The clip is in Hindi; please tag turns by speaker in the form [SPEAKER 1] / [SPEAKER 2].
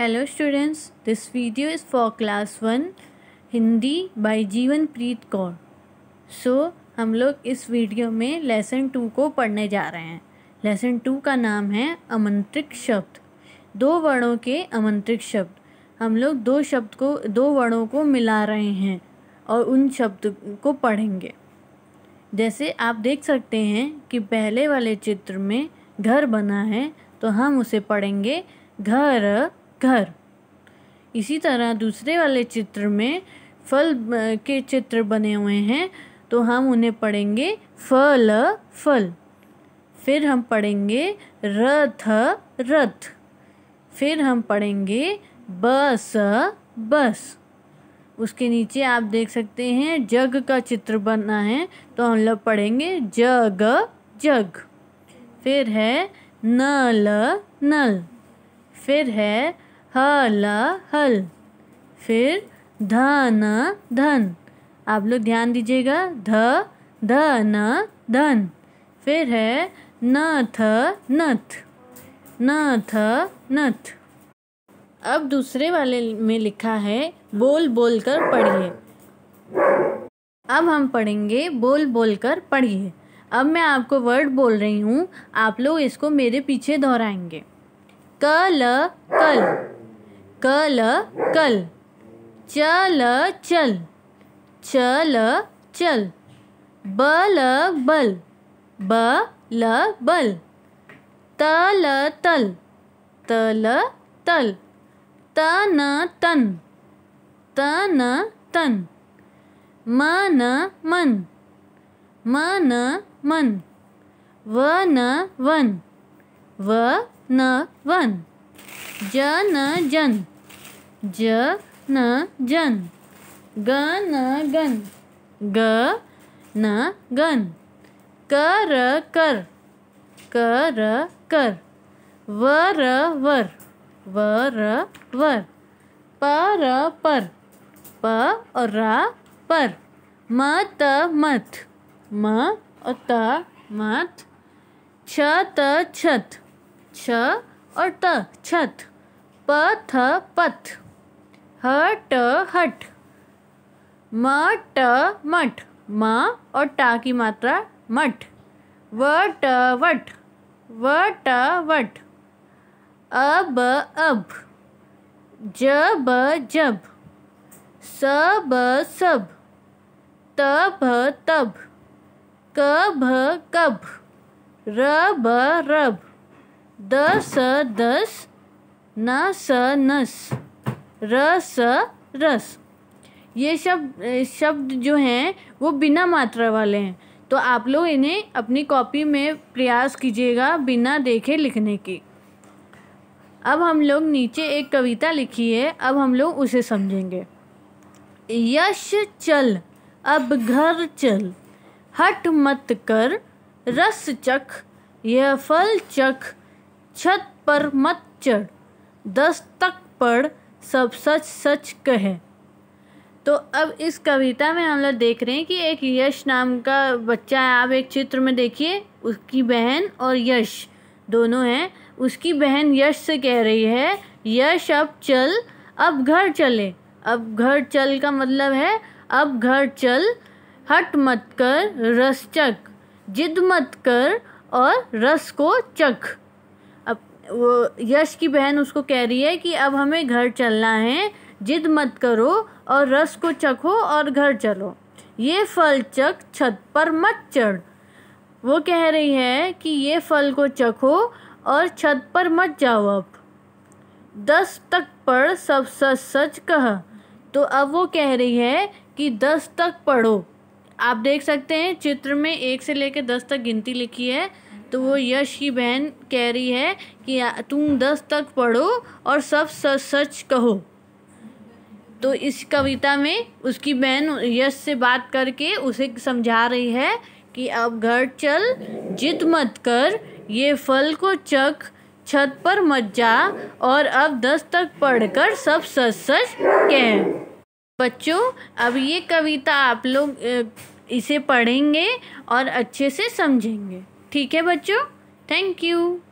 [SPEAKER 1] hello students this video is for class one Hindi by Jeevan Preet Kaur सो हम लोग इस वीडियो में लेसन टू को पढ़ने जा रहे हैं लेसन टू का नाम है आमंत्रित शब्द दो वर्णों के आमंत्रित शब्द हम लोग दो शब्द को दो वर्णों को मिला रहे हैं और उन शब्द को पढ़ेंगे जैसे आप देख सकते हैं कि पहले वाले चित्र में घर बना है तो हम उसे पढ़ेंगे घर घर इसी तरह दूसरे वाले चित्र में फल के चित्र बने हुए हैं तो हम उन्हें पढ़ेंगे फल फल फिर हम पढ़ेंगे रथ रथ फिर हम पढ़ेंगे बस बस उसके नीचे आप देख सकते हैं जग का चित्र बना है तो हम लोग पढ़ेंगे जग जग फिर है नल नल फिर है हला हल फिर ध न धन आप लोग ध्यान दीजिएगा ध न धन फिर है नथ न थ नथ अब दूसरे वाले में लिखा है बोल बोल कर पढ़िए अब हम पढ़ेंगे बोल बोल कर पढ़िए अब मैं आपको वर्ड बोल रही हूँ आप लोग इसको मेरे पीछे दोहराएंगे क कल कल कल कल चल चल चल चल बल बल त ल तल तल तल तल तन तन तन तन मन मन व न वन वन वन वन ज न जन ज न जन ग न गन ग न गन कर कर कर कर वर वर वर वर पर पर प र पर मत मत म त मत छत छत छ और त छत प थ पथ ह ट हठ म ट मठ म और टा की मात्रा मठ व ट वट व ट वट अब अब जब जब सब सब तब तब कब कब रब रब दस दस न स नस र स रस ये शब्द शब्द जो हैं वो बिना मात्रा वाले हैं तो आप लोग इन्हें अपनी कॉपी में प्रयास कीजिएगा बिना देखे लिखने की अब हम लोग नीचे एक कविता लिखी है अब हम लोग उसे समझेंगे यश चल अब घर चल हट मत कर रस चख यह फल चख छत पर मत चढ़ दस तक पढ़ सब सच सच कहे तो अब इस कविता में हम लोग देख रहे हैं कि एक यश नाम का बच्चा है आप एक चित्र में देखिए उसकी बहन और यश दोनों हैं उसकी बहन यश से कह रही है यश अब चल अब घर चले अब घर चल का मतलब है अब घर चल हट मत कर रस चक जिद मत कर और रस को चख वो यश की बहन उसको कह रही है कि अब हमें घर चलना है जिद मत करो और रस को चखो और घर चलो ये फल चख छत पर मत चढ़ वो कह रही है कि ये फल को चखो और छत पर मत जाओ अब दस तक पढ़ सब सच सच कह तो अब वो कह रही है कि दस तक पढ़ो आप देख सकते हैं चित्र में एक से लेकर दस तक गिनती लिखी है तो वो यश की बहन कह रही है कि तुम दस तक पढ़ो और सब सच सच कहो तो इस कविता में उसकी बहन यश से बात करके उसे समझा रही है कि अब घर चल जिद मत कर ये फल को चख छत पर मत जा और अब दस तक पढ़कर सब सच सच कहें बच्चों अब ये कविता आप लोग इसे पढ़ेंगे और अच्छे से समझेंगे ठीक है बच्चों थैंक यू